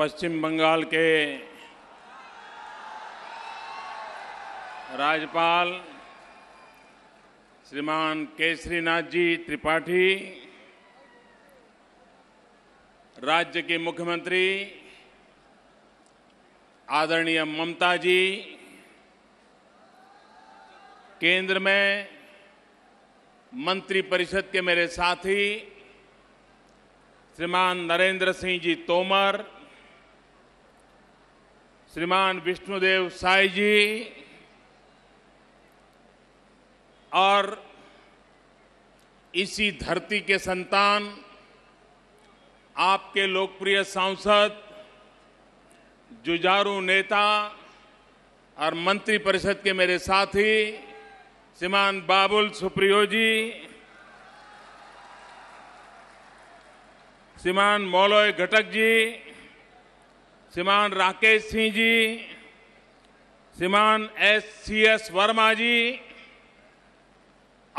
पश्चिम बंगाल के राज्यपाल श्रीमान केसरीनाथ जी त्रिपाठी राज्य के मुख्यमंत्री आदरणीय ममता जी केंद्र में मंत्रिपरिषद के मेरे साथी श्रीमान नरेंद्र सिंह जी तोमर श्रीमान विष्णुदेव साई जी और इसी धरती के संतान आपके लोकप्रिय सांसद जुजारू नेता और मंत्री परिषद के मेरे साथी श्रीमान बाबुल सुप्रियो जी श्रीमान मौलोय घटक जी श्रीमान राकेश सिंह जी श्रीमान S C S Verma ji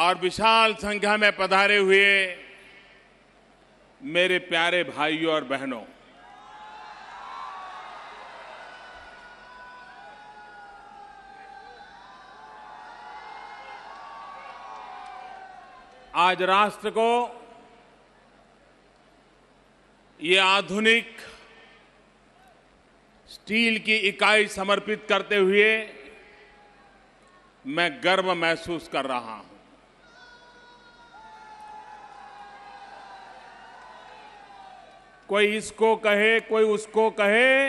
और विशाल संख्या में पधारे हुए मेरे प्यारे भाइयों और बहनों आज राष्ट्र को ये आधुनिक स्टील की इकाई समर्पित करते हुए मैं गर्व महसूस कर रहा हूं कोई इसको कहे कोई उसको कहे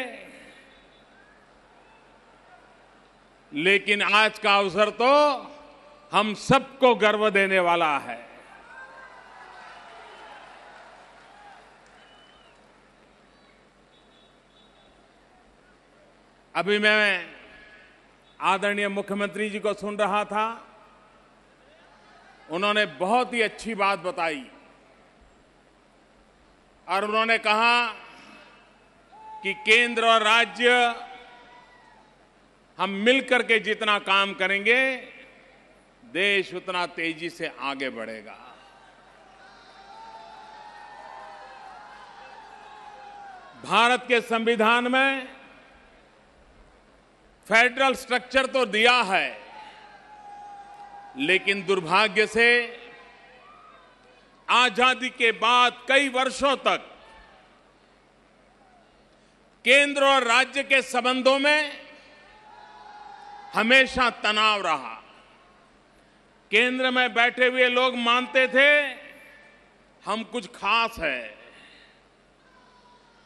लेकिन आज का अवसर तो हम सबको गर्व देने वाला है अभी मैं आदरणीय मुख्यमंत्री जी को सुन रहा था उन्होंने बहुत ही अच्छी बात बताई और उन्होंने कहा कि केंद्र और राज्य हम मिलकर के जितना काम करेंगे देश उतना तेजी से आगे बढ़ेगा भारत के संविधान में फेडरल स्ट्रक्चर तो दिया है लेकिन दुर्भाग्य से आजादी के बाद कई वर्षों तक केंद्र और राज्य के संबंधों में हमेशा तनाव रहा केंद्र में बैठे हुए लोग मानते थे हम कुछ खास है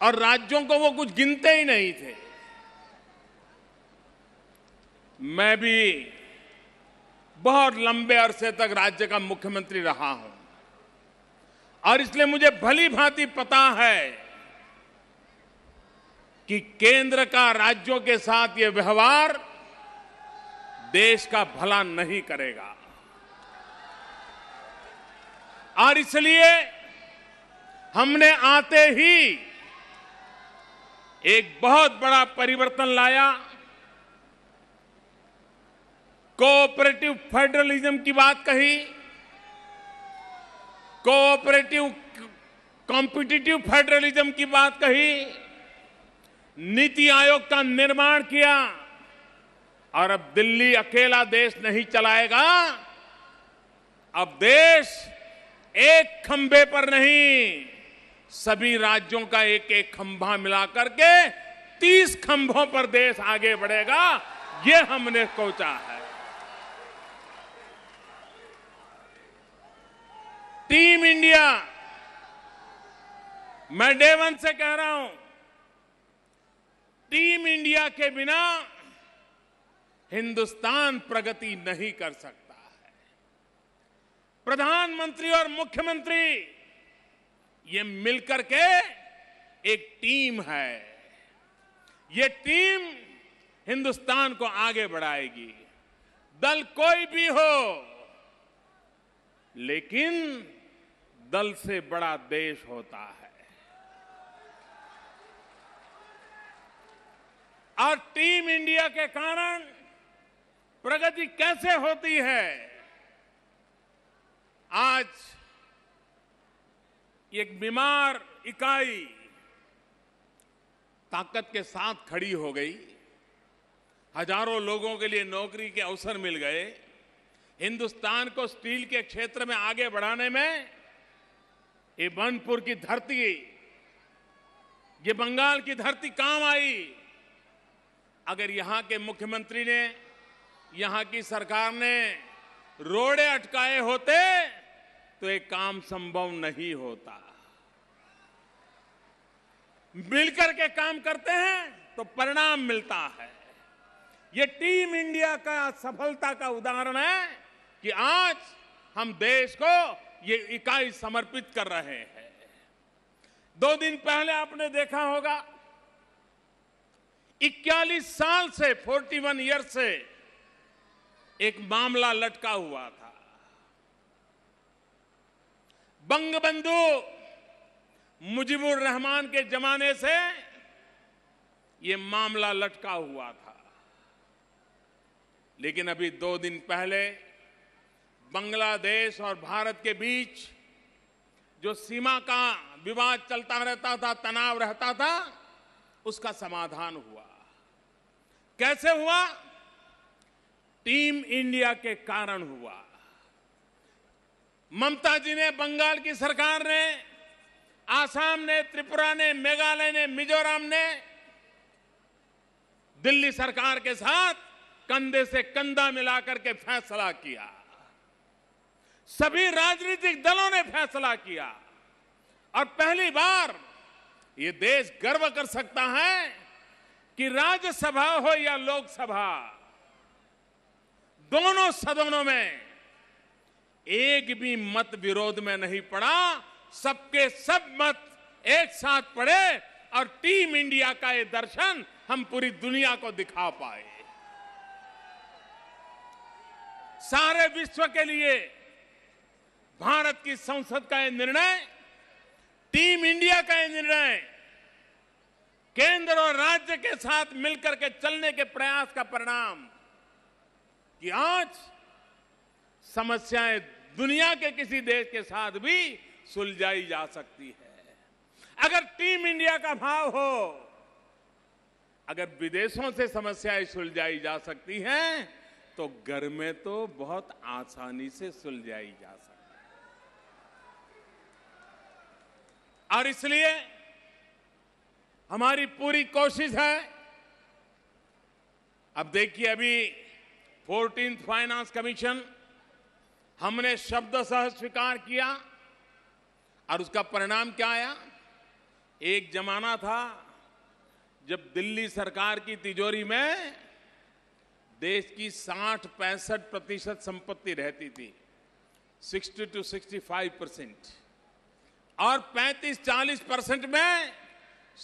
और राज्यों को वो कुछ गिनते ही नहीं थे मैं भी बहुत लंबे अरसे तक राज्य का मुख्यमंत्री रहा हूं और इसलिए मुझे भली भांति पता है कि केंद्र का राज्यों के साथ ये व्यवहार देश का भला नहीं करेगा और इसलिए हमने आते ही एक बहुत बड़ा परिवर्तन लाया कोऑपरेटिव फेडरलिज्म की बात कही कोऑपरेटिव कॉम्पिटिटिव फेडरलिज्म की बात कही नीति आयोग का निर्माण किया और अब दिल्ली अकेला देश नहीं चलाएगा अब देश एक खंभे पर नहीं सभी राज्यों का एक एक खंभा मिलाकर के तीस खंभों पर देश आगे बढ़ेगा ये हमने सोचा है टीम इंडिया मैं डेवन से कह रहा हूं टीम इंडिया के बिना हिंदुस्तान प्रगति नहीं कर सकता है प्रधानमंत्री और मुख्यमंत्री ये मिलकर के एक टीम है ये टीम हिंदुस्तान को आगे बढ़ाएगी दल कोई भी हो लेकिन दल से बड़ा देश होता है और टीम इंडिया के कारण प्रगति कैसे होती है आज एक बीमार इकाई ताकत के साथ खड़ी हो गई हजारों लोगों के लिए नौकरी के अवसर मिल गए हिंदुस्तान को स्टील के क्षेत्र में आगे बढ़ाने में ये बनपुर की धरती ये बंगाल की धरती काम आई अगर यहां के मुख्यमंत्री ने यहां की सरकार ने रोड़े अटकाए होते तो ये काम संभव नहीं होता मिलकर के काम करते हैं तो परिणाम मिलता है ये टीम इंडिया का सफलता का उदाहरण है कि आज हम देश को ये इकाई समर्पित कर रहे हैं दो दिन पहले आपने देखा होगा इक्यालीस साल से 41 वन ईयर से एक मामला लटका हुआ था बंगबंधु मुजिबुर रहमान के जमाने से ये मामला लटका हुआ था लेकिन अभी दो दिन पहले बांग्लादेश और भारत के बीच जो सीमा का विवाद चलता रहता था तनाव रहता था उसका समाधान हुआ कैसे हुआ टीम इंडिया के कारण हुआ ममता जी ने बंगाल की सरकार ने आसाम ने त्रिपुरा ने मेघालय ने मिजोरम ने दिल्ली सरकार के साथ कंधे से कंधा मिलाकर के फैसला किया सभी राजनीतिक दलों ने फैसला किया और पहली बार ये देश गर्व कर सकता है कि राज्यसभा हो या लोकसभा दोनों सदनों में एक भी मत विरोध में नहीं पड़ा सबके सब मत एक साथ पड़े और टीम इंडिया का ये दर्शन हम पूरी दुनिया को दिखा पाए सारे विश्व के लिए भारत की संसद का यह निर्णय टीम इंडिया का यह निर्णय केंद्र और राज्य के साथ मिलकर के चलने के प्रयास का परिणाम कि आज समस्याएं दुनिया के किसी देश के साथ भी सुलझाई जा सकती है अगर टीम इंडिया का भाव हो अगर विदेशों से समस्याएं सुलझाई जा सकती हैं तो घर में तो बहुत आसानी से सुलझाई जा सकती और इसलिए हमारी पूरी कोशिश है अब देखिए अभी फोर्टीन फाइनेंस कमीशन हमने शब्द सह स्वीकार किया और उसका परिणाम क्या आया एक जमाना था जब दिल्ली सरकार की तिजोरी में देश की 60 पैंसठ प्रतिशत संपत्ति रहती थी 60 टू 65 परसेंट और 35-40 परसेंट में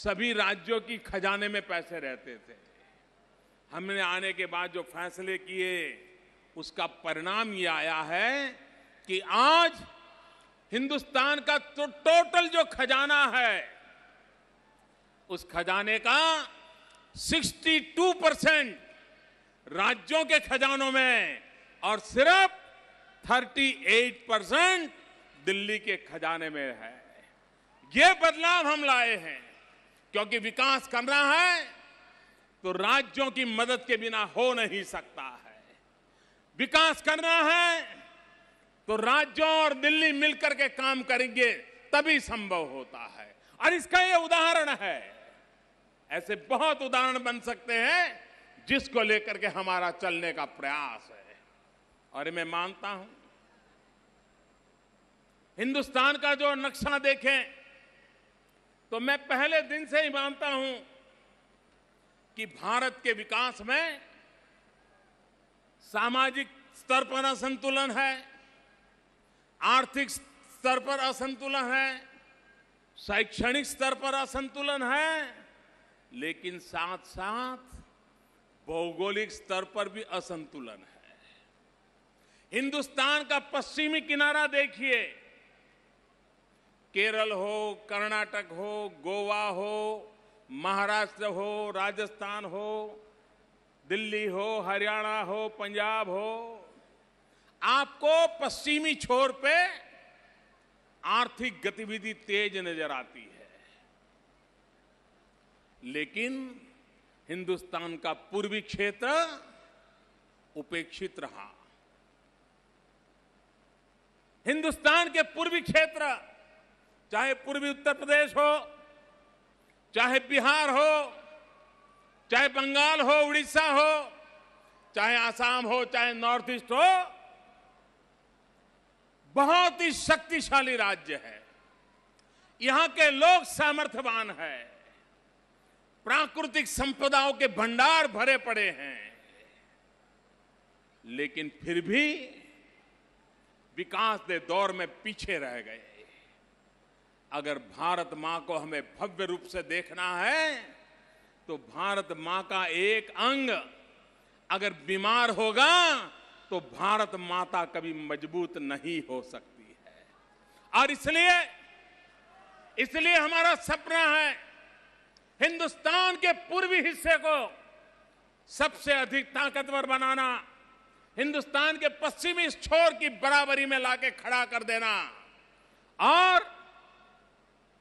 सभी राज्यों की खजाने में पैसे रहते थे हमने आने के बाद जो फैसले किए उसका परिणाम ये आया है कि आज हिंदुस्तान का तो टोटल जो खजाना है उस खजाने का 62 परसेंट राज्यों के खजानों में और सिर्फ 38 परसेंट दिल्ली के खजाने में है ये बदलाव हम लाए हैं क्योंकि विकास करना है तो राज्यों की मदद के बिना हो नहीं सकता है विकास करना है तो राज्यों और दिल्ली मिलकर के काम करेंगे तभी संभव होता है और इसका ये उदाहरण है ऐसे बहुत उदाहरण बन सकते हैं जिसको लेकर के हमारा चलने का प्रयास है और मैं मानता हूं हिंदुस्तान का जो नक्शा देखें तो मैं पहले दिन से ही मानता हूं कि भारत के विकास में सामाजिक स्तर पर असंतुलन है आर्थिक स्तर पर असंतुलन है शैक्षणिक स्तर पर असंतुलन है लेकिन साथ साथ भौगोलिक स्तर पर भी असंतुलन है हिंदुस्तान का पश्चिमी किनारा देखिए केरल हो कर्नाटक हो गोवा हो महाराष्ट्र हो राजस्थान हो दिल्ली हो हरियाणा हो पंजाब हो आपको पश्चिमी छोर पे आर्थिक गतिविधि तेज नजर आती है लेकिन हिंदुस्तान का पूर्वी क्षेत्र उपेक्षित रहा हिंदुस्तान के पूर्वी क्षेत्र चाहे पूर्वी उत्तर प्रदेश हो चाहे बिहार हो चाहे बंगाल हो उड़ीसा हो चाहे आसाम हो चाहे नॉर्थ ईस्ट हो बहुत ही शक्तिशाली राज्य है यहां के लोग सामर्थ्यवान है प्राकृतिक संपदाओं के भंडार भरे पड़े हैं लेकिन फिर भी विकास के दौर में पीछे रह गए अगर भारत मां को हमें भव्य रूप से देखना है तो भारत मां का एक अंग अगर बीमार होगा तो भारत माता कभी मजबूत नहीं हो सकती है और इसलिए इसलिए हमारा सपना है हिंदुस्तान के पूर्वी हिस्से को सबसे अधिक ताकतवर बनाना हिंदुस्तान के पश्चिमी छोर की बराबरी में लाके खड़ा कर देना और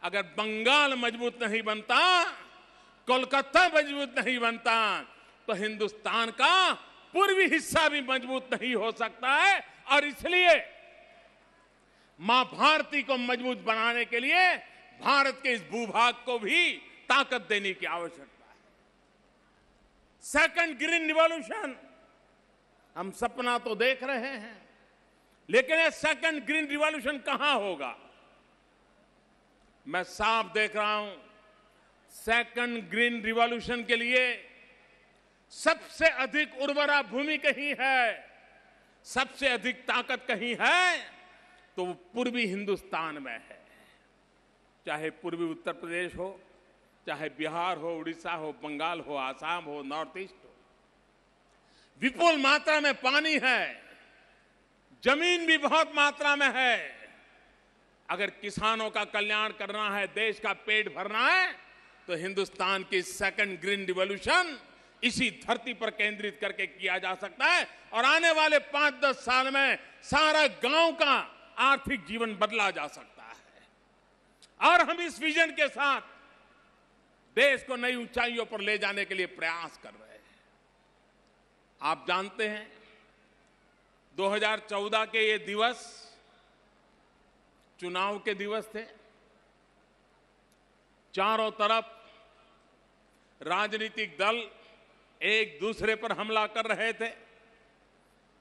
अगर बंगाल मजबूत नहीं बनता कोलकाता मजबूत नहीं बनता तो हिंदुस्तान का पूर्वी हिस्सा भी मजबूत नहीं हो सकता है और इसलिए मां भारती को मजबूत बनाने के लिए भारत के इस भूभाग को भी ताकत देने की आवश्यकता है सेकंड ग्रीन रिवॉल्यूशन हम सपना तो देख रहे हैं लेकिन ये सेकंड ग्रीन रिवॉल्यूशन कहां होगा मैं साफ देख रहा हूं सेकंड ग्रीन रिवॉल्यूशन के लिए सबसे अधिक उर्वरा भूमि कहीं है सबसे अधिक ताकत कहीं है तो वो पूर्वी हिंदुस्तान में है चाहे पूर्वी उत्तर प्रदेश हो चाहे बिहार हो उड़ीसा हो बंगाल हो आसाम हो नॉर्थ ईस्ट हो विपुल मात्रा में पानी है जमीन भी बहुत मात्रा में है अगर किसानों का कल्याण करना है देश का पेट भरना है तो हिंदुस्तान की सेकंड ग्रीन रिवॉल्यूशन इसी धरती पर केंद्रित करके किया जा सकता है और आने वाले पांच दस साल में सारा गांव का आर्थिक जीवन बदला जा सकता है और हम इस विजन के साथ देश को नई ऊंचाइयों पर ले जाने के लिए प्रयास कर रहे हैं आप जानते हैं 2014 के ये दिवस चुनाव के दिवस थे चारों तरफ राजनीतिक दल एक दूसरे पर हमला कर रहे थे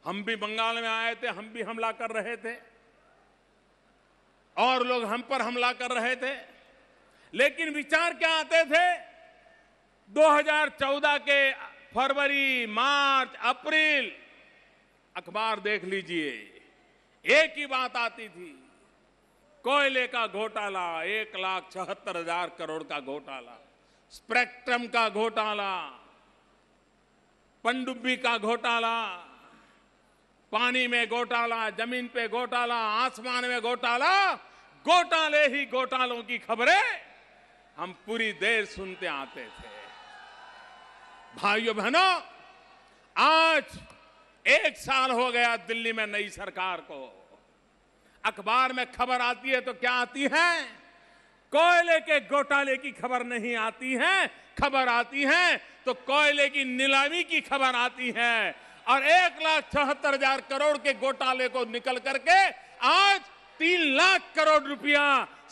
हम भी बंगाल में आए थे हम भी हमला कर रहे थे और लोग हम पर हमला कर रहे थे लेकिन विचार क्या आते थे 2014 के फरवरी मार्च अप्रैल अखबार देख लीजिए एक ही बात आती थी कोयले का घोटाला एक लाख चौहत्तर हजार करोड़ का घोटाला स्पेक्ट्रम का घोटाला पंडुब्बी का घोटाला पानी में घोटाला जमीन पे घोटाला आसमान में घोटाला घोटाले ही घोटालों की खबरें हम पूरी देर सुनते आते थे भाइयों बहनों आज एक साल हो गया दिल्ली में नई सरकार को अखबार में खबर आती है तो क्या आती है कोयले के घोटाले की खबर नहीं आती है खबर आती है तो कोयले की नीलामी की खबर आती है और एक लाख चौहत्तर हजार करोड़ के घोटाले को निकल करके आज तीन लाख करोड़ रुपया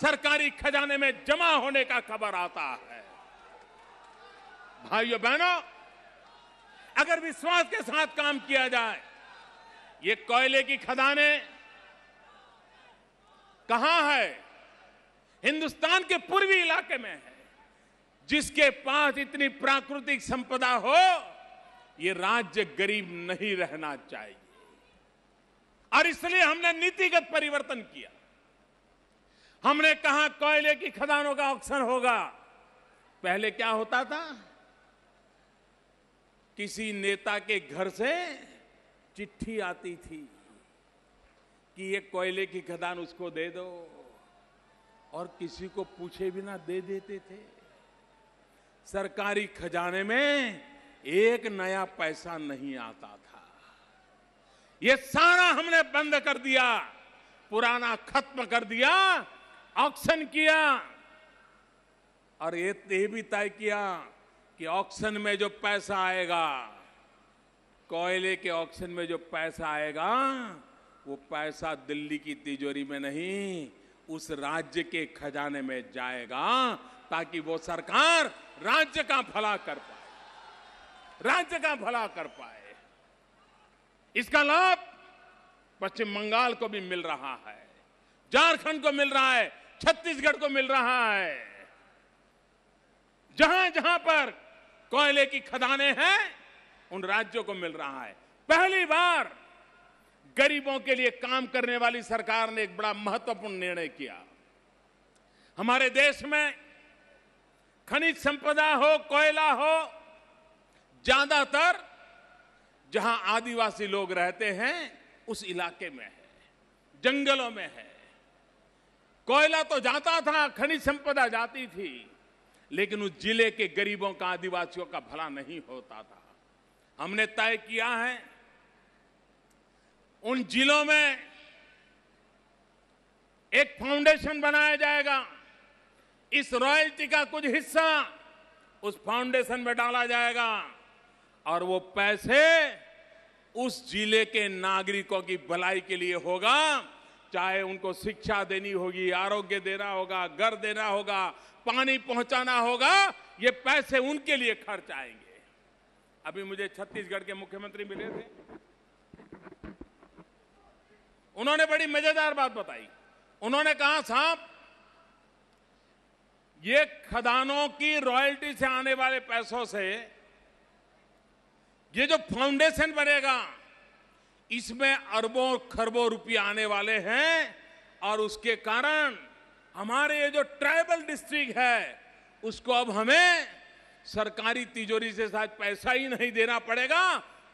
सरकारी खजाने में जमा होने का खबर आता है भाइयों बहनों अगर विश्वास के साथ काम किया जाए ये कोयले की खदानें कहां है हिंदुस्तान के पूर्वी इलाके में है जिसके पास इतनी प्राकृतिक संपदा हो ये राज्य गरीब नहीं रहना चाहिए और इसलिए हमने नीतिगत परिवर्तन किया हमने कहा कोयले की खदानों का ऑक्शन होगा पहले क्या होता था किसी नेता के घर से चिट्ठी आती थी कि ये कोयले की खदान उसको दे दो और किसी को पूछे बिना दे देते थे सरकारी खजाने में एक नया पैसा नहीं आता था ये सारा हमने बंद कर दिया पुराना खत्म कर दिया ऑक्शन किया और ये तो ये भी तय किया कि ऑक्शन में जो पैसा आएगा कोयले के ऑक्शन में जो पैसा आएगा वो पैसा दिल्ली की तिजोरी में नहीं उस राज्य के खजाने में जाएगा ताकि वो सरकार राज्य का भला कर पाए राज्य का भला कर पाए इसका लाभ पश्चिम बंगाल को भी मिल रहा है झारखंड को मिल रहा है छत्तीसगढ़ को मिल रहा है जहां जहां पर कोयले की खदानें हैं उन राज्यों को मिल रहा है पहली बार गरीबों के लिए काम करने वाली सरकार ने एक बड़ा महत्वपूर्ण निर्णय किया हमारे देश में खनिज संपदा हो कोयला हो ज्यादातर जहां आदिवासी लोग रहते हैं उस इलाके में है जंगलों में है कोयला तो जाता था खनिज संपदा जाती थी लेकिन उस जिले के गरीबों का आदिवासियों का भला नहीं होता था हमने तय किया है उन जिलों में एक फाउंडेशन बनाया जाएगा इस रॉयल्टी का कुछ हिस्सा उस फाउंडेशन में डाला जाएगा और वो पैसे उस जिले के नागरिकों की भलाई के लिए होगा चाहे उनको शिक्षा देनी होगी आरोग्य देना होगा घर देना होगा पानी पहुंचाना होगा ये पैसे उनके लिए खर्च आएंगे अभी मुझे छत्तीसगढ़ के मुख्यमंत्री मिले थे उन्होंने बड़ी मजेदार बात बताई उन्होंने कहा साहब ये खदानों की रॉयल्टी से आने वाले पैसों से ये जो फाउंडेशन बनेगा इसमें अरबों खरबों रुपये आने वाले हैं और उसके कारण हमारे ये जो ट्राइबल डिस्ट्रिक्ट है उसको अब हमें सरकारी तिजोरी से शायद पैसा ही नहीं देना पड़ेगा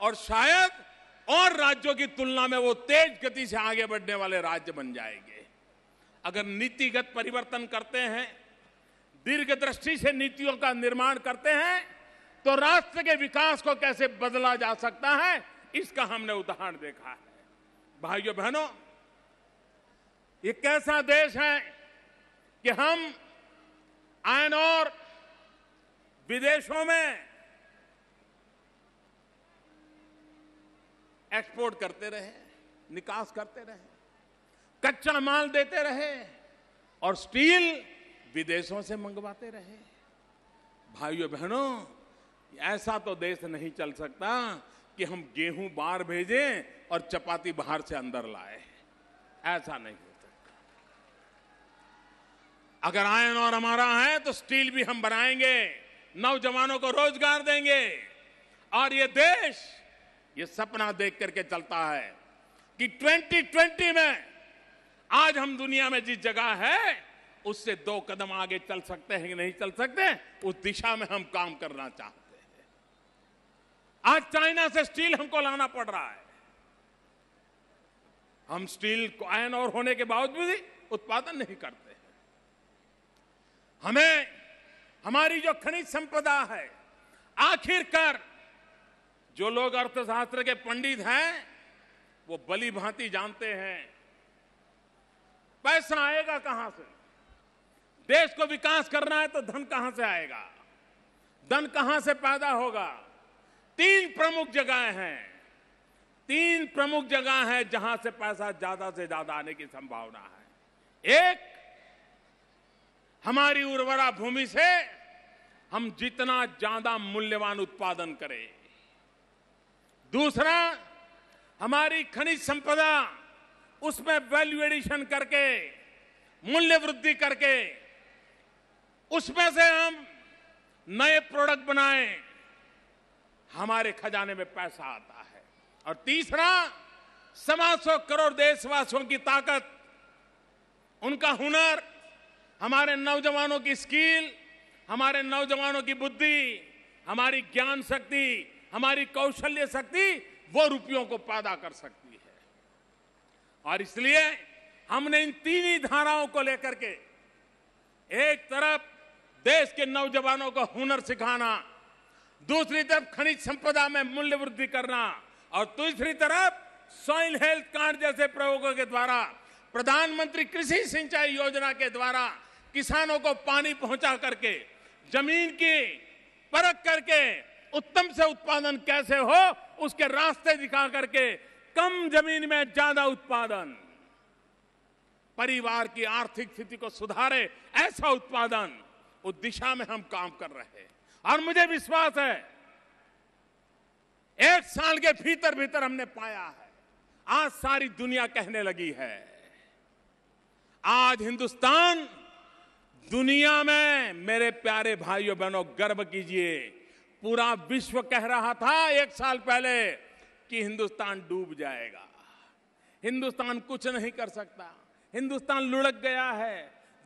और शायद और राज्यों की तुलना में वो तेज गति से आगे बढ़ने वाले राज्य बन जाएंगे अगर नीतिगत परिवर्तन करते हैं दीर्घ दृष्टि से नीतियों का निर्माण करते हैं तो राष्ट्र के विकास को कैसे बदला जा सकता है इसका हमने उदाहरण देखा है भाइयों बहनों ये कैसा देश है कि हम आयन और विदेशों में एक्सपोर्ट करते रहे निकास करते रहे कच्चा माल देते रहे और स्टील विदेशों से मंगवाते रहे भाइयों बहनों ऐसा तो देश नहीं चल सकता कि हम गेहूं बाहर भेजें और चपाती बाहर से अंदर लाए ऐसा नहीं हो सकता अगर आयन और हमारा है तो स्टील भी हम बनाएंगे नौजवानों को रोजगार देंगे और ये देश ये सपना देख करके चलता है कि 2020 में आज हम दुनिया में जिस जगह है उससे दो कदम आगे चल सकते हैं कि नहीं चल सकते उस दिशा में हम काम करना चाहते हैं आज चाइना से स्टील हमको लाना पड़ रहा है हम स्टील को आयन और होने के बावजूद भी उत्पादन नहीं करते हैं हमें हमारी जो खनिज संपदा है आखिरकार जो लोग अर्थशास्त्र के पंडित हैं वो बली भांति जानते हैं पैसा आएगा कहां से देश को विकास करना है तो धन कहां से आएगा धन कहां से पैदा होगा तीन प्रमुख जगह हैं तीन प्रमुख जगह है जहां से पैसा ज्यादा से ज्यादा आने की संभावना है एक हमारी उर्वरा भूमि से हम जितना ज्यादा मूल्यवान उत्पादन करें दूसरा हमारी खनिज संपदा उसमें वैल्यू एडिशन करके मूल्य वृद्धि करके उसमें से हम नए प्रोडक्ट बनाए हमारे खजाने में पैसा आता है और तीसरा सवा सौ करोड़ देशवासियों की ताकत उनका हुनर हमारे नौजवानों की स्किल हमारे नौजवानों की बुद्धि हमारी ज्ञान शक्ति हमारी कौशल्य शक्ति वो रुपयों को पैदा कर सकती है और इसलिए हमने इन तीन ही धाराओं को लेकर के एक तरफ देश के नौजवानों को हुनर सिखाना दूसरी तरफ खनिज संपदा में मूल्य वृद्धि करना और तीसरी तरफ सॉइल हेल्थ कार्ड जैसे प्रयोगों के द्वारा प्रधानमंत्री कृषि सिंचाई योजना के द्वारा किसानों को पानी पहुंचा करके जमीन की परख करके उत्तम से उत्पादन कैसे हो उसके रास्ते दिखा करके कम जमीन में ज्यादा उत्पादन परिवार की आर्थिक स्थिति को सुधारे ऐसा उत्पादन उस दिशा में हम काम कर रहे हैं और मुझे विश्वास है एक साल के भीतर भीतर हमने पाया है आज सारी दुनिया कहने लगी है आज हिंदुस्तान दुनिया में मेरे प्यारे भाइयों बहनों गर्व कीजिए पूरा विश्व कह रहा था एक साल पहले कि हिंदुस्तान डूब जाएगा हिंदुस्तान कुछ नहीं कर सकता हिंदुस्तान लुढ़क गया है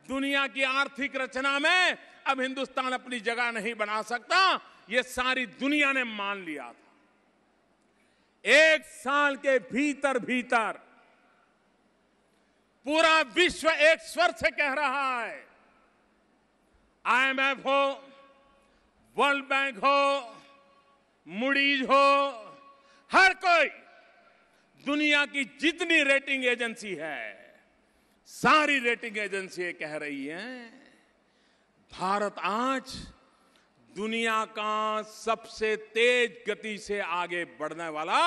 दुनिया की आर्थिक रचना में अब हिंदुस्तान अपनी जगह नहीं बना सकता यह सारी दुनिया ने मान लिया था एक साल के भीतर भीतर पूरा विश्व एक स्वर से कह रहा है आईएमएफ हो वर्ल्ड बैंक हो मुड़ीज हो हर कोई दुनिया की जितनी रेटिंग एजेंसी है सारी रेटिंग एजेंसी कह रही हैं भारत आज दुनिया का सबसे तेज गति से आगे बढ़ने वाला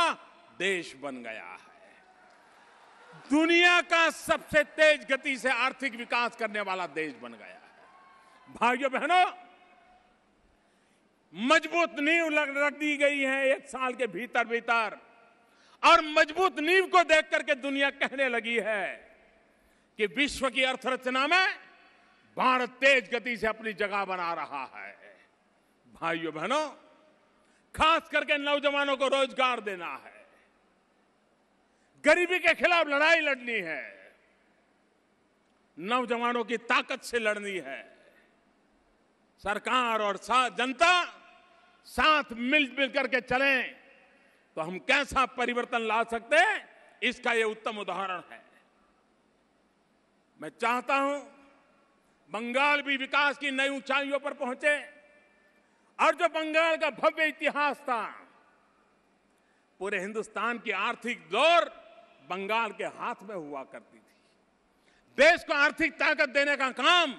देश बन गया है दुनिया का सबसे तेज गति से आर्थिक विकास करने वाला देश बन गया है भाइयों बहनों मजबूत नींव रख दी गई है एक साल के भीतर भीतर और मजबूत नींव को देख करके दुनिया कहने लगी है कि विश्व की अर्थरचना में भारत तेज गति से अपनी जगह बना रहा है भाइयों बहनों खास करके नौजवानों को रोजगार देना है गरीबी के खिलाफ लड़ाई लड़नी है नौजवानों की ताकत से लड़नी है सरकार और जनता साथ मिलजुल करके चलें तो हम कैसा परिवर्तन ला सकते हैं इसका यह उत्तम उदाहरण है मैं चाहता हूं बंगाल भी विकास की नई ऊंचाइयों पर पहुंचे और जो बंगाल का भव्य इतिहास था पूरे हिंदुस्तान की आर्थिक दौर बंगाल के हाथ में हुआ करती थी देश को आर्थिक ताकत देने का काम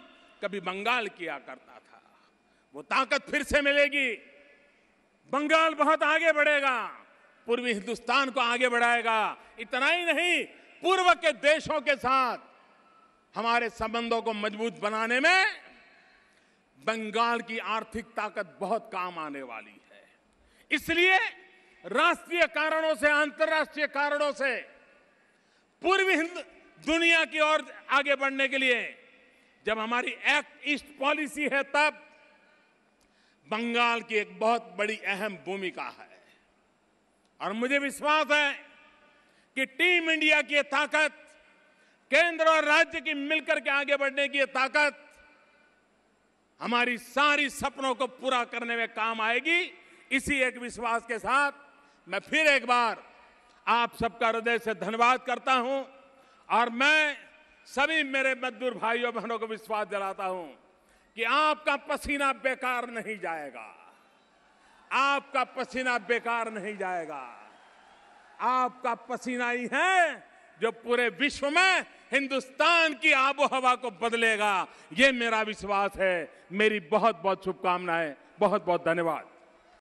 कभी बंगाल किया करता था वो ताकत फिर से मिलेगी बंगाल बहुत आगे बढ़ेगा पूर्वी हिंदुस्तान को आगे बढ़ाएगा इतना ही नहीं पूर्व के देशों के साथ हमारे संबंधों को मजबूत बनाने में बंगाल की आर्थिक ताकत बहुत काम आने वाली है इसलिए राष्ट्रीय कारणों से अंतर्राष्ट्रीय कारणों से पूर्वी हिंद दुनिया की ओर आगे बढ़ने के लिए जब हमारी एक्ट ईस्ट पॉलिसी है तब बंगाल की एक बहुत बड़ी अहम भूमिका है और मुझे विश्वास है कि टीम इंडिया की ताकत केंद्र और राज्य की मिलकर के आगे बढ़ने की ताकत हमारी सारी सपनों को पूरा करने में काम आएगी इसी एक विश्वास के साथ मैं फिर एक बार आप सबका हृदय से धन्यवाद करता हूं और मैं सभी मेरे मजदूर भाइयों बहनों को विश्वास दिलाता हूं कि आपका पसीना बेकार नहीं जाएगा आपका पसीना बेकार नहीं जाएगा आपका पसीना ही है जो पूरे विश्व में हिंदुस्तान की आबोहवा को बदलेगा ये मेरा विश्वास है मेरी बहुत बहुत शुभकामनाएं बहुत बहुत धन्यवाद